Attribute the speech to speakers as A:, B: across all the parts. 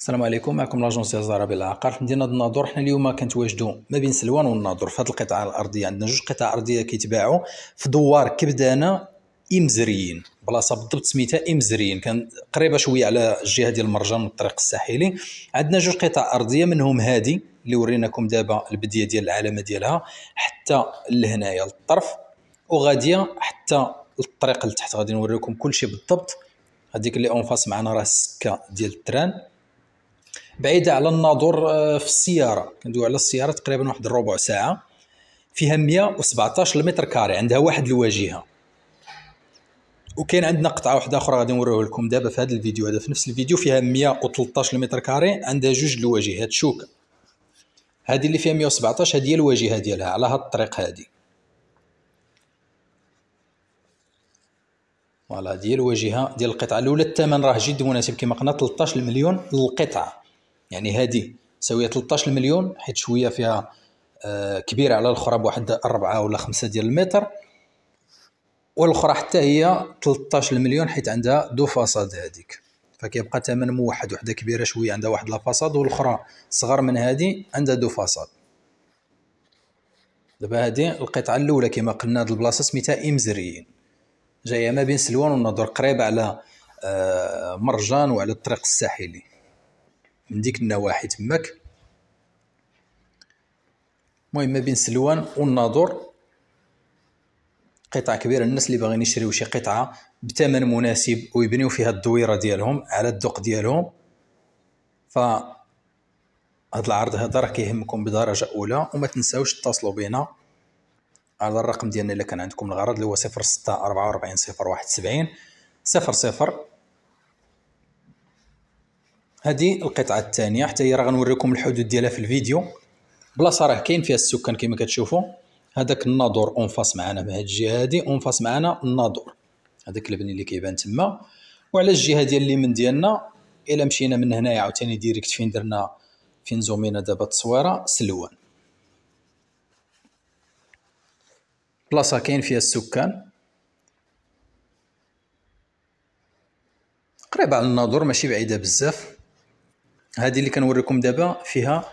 A: السلام عليكم معكم لاجونسي زارا العقار في مدينه الناظور حنا اليوم كنتواجدوا ما بين سلوان والناظور في هذه القطعه الارضيه عندنا جوج قطع ارضيه كيتباعوا في دوار كبدانه امزريين بلاصه بالضبط سميتها امزريين كان قريبه شويه على الجهه ديال المرجان والطريق الساحلي عندنا جوج قطع ارضيه منهم هادي اللي وريناكم دابا البديه ديال العلامه ديالها حتى لهنايا للطرف وغاديه حتى للطريق لتحت غادي نوريكم كلشي بالضبط هذيك اللي اون فاس معنا راه السكه ديال التران بعيده على الناظور آه، في السياره كندوي على السياره تقريبا واحد الربع ساعه فيها 117 متر كاري عندها واحد الواجهه وكاين عندنا قطعه واحده اخرى غادي نوريوها لكم دابا في هذا الفيديو هذا في نفس الفيديو فيها 113 متر كاري عندها جوج الواجهات شوكه هذه اللي فيها 117 هذه هي الواجهه ديالها على هذا الطريق هذه فوالا هذه الواجهه ديال القطعه الاولى الثمن راه جد مناسب كما قلنا 13 مليون للقطعه يعني هذه تساوي 13 مليون حيت شويه فيها آه، كبيره على الاخرى بواحد 4 ولا خمسة ديال المتر والاخرى حتى هي 13 مليون حيت عندها دو فاصاد هذيك فكيبقى ثمن موحد وحده كبيره شويه عندها واحد لا فاصاد والاخرى صغر من هذه عندها دو فاصاد دابا هذه القطعه الاولى كما قلنا هاد البلاصه سميتها امزريين جايه ما بين سلوان والنضر قريبه على آه، مرجان وعلى الطريق الساحلي من ديك النواحي تماك المهم ما بين سلوان والناظور قطع كبيرة الناس اللي باغيين يشريو شي قطعة بثمن مناسب ويبنيو فيها الدويرة ديالهم على الدوق ديالهم ف هذا العرض هذا راه كيهمكم بدرجة أولى وما تنساوش تتصلوا بينا على الرقم ديالنا اللي كان عندكم الغرض اللي هو 06 44 01 70 00 هذه القطعه الثانيه حتى هي راه غنوريكم الحدود ديالها في الفيديو بلاصه راه كاين فيها السكان كما كتشوفوا هذاك الناظور اونفاس معنا من هاد الجهه هادي اونفاس معنا الناظور هذاك البني اللي كيبان تما وعلى الجهه ديال اليمين ديالنا الا مشينا من هنايا عاوتاني ديريكت فين درنا فين زومينا دابا التصويره سلوان بلاصه كاين فيها السكان قريبه على الناظور ماشي بعيده بزاف هذه اللي كنوريكم دابا فيها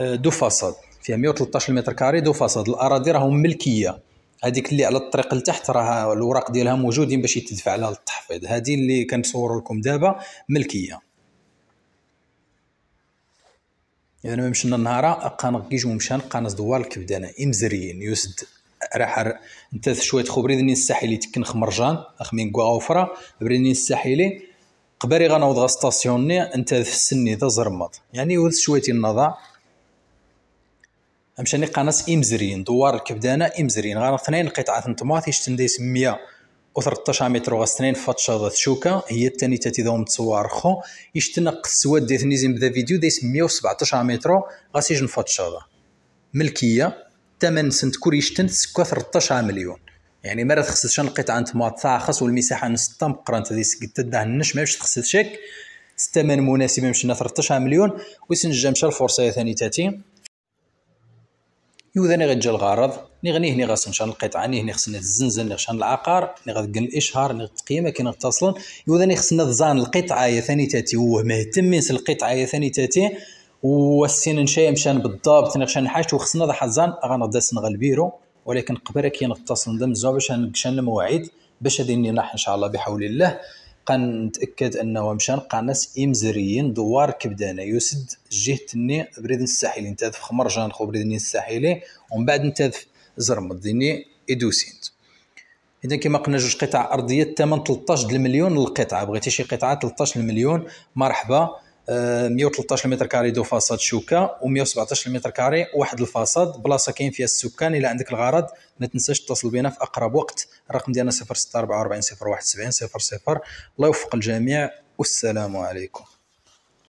A: آه، دو فاصاد فيها 113 متر كاري دو فاصاد الاراضي راهم ملكيه هذيك اللي على الطريق لتحت راه الوراق ديالها موجودين باش يتدفع لها للتحفيظ هذه اللي كنصور لكم دابا ملكيه اذا يعني مشينا النهار قانغ كيجو مشان قانص دوار الكبدانه امزريين يسد راح انت شويه خبري ذني الساحلي تكن خمرجان اخمين كوا اوفرا بريني الساحلي قبالي غنوض غاستاسيوني انت تفسني ذا زرمط يعني ولد شويتي النضع امشاني قناص امزرين دوار الكبدانه امزرين غانا اثنين قطعه طماطي شتنديس 100 و13 متر غاستنين فاتشاضة تشوكا هي الثاني تاتي دوم تصوار خو يشتنا قسوات ديت نيزم بدا فيديو ديس 117 متر سيجن فاتشاضة ملكية تمن سنت كوريشتن سكا 13 مليون يعني مرة تخصصش القطعة نتاع تاخص والمساحة نص تدي هذه سكتتها النش ماش تخصصشك الثمن مناسب نثر 13 مليون ويسنجا مشى الفرصة ثاني تاتي يوذا ني غتجا الغرض ني غني هني غاس شان القطعة ني هني خصنا الزنزن ني العقار ني غتقن الاشهار ني التقييم كي نغتصلن يوذا ني خصنا تزان القطعة يا ثاني تاتي ومهتمين القطعة عاية ثاني تاتي والسين نشاي مشان بالضبط ني خصنا وخصنا ذا حزان غنغدا سنغ البيرو ولكن قبل كي نتصل ندمزو باش نقشن المواعيد باش هذه ان شاء الله بحول الله قنتاكد انه مشان ناس امزريين دوار كبدانه يسد تني بريد الساحلي انت في خمرجان خو بريد الساحلي ومن بعد انت في زرمط ديني ادوسينت اذا كما قلنا جوج قطع ارضيه الثمن 13 مليون القطعه بغيتي شي قطعه 13 مليون مرحبا 113 متر كاري دو فاصاد شوكه و117 متر كاري واحد الفاصاد بلاصه كاين فيها السكان الا عندك الغرض ما تنساش تتصل بنا في اقرب وقت الرقم ديالنا 0644 071 00 الله يوفق الجميع والسلام عليكم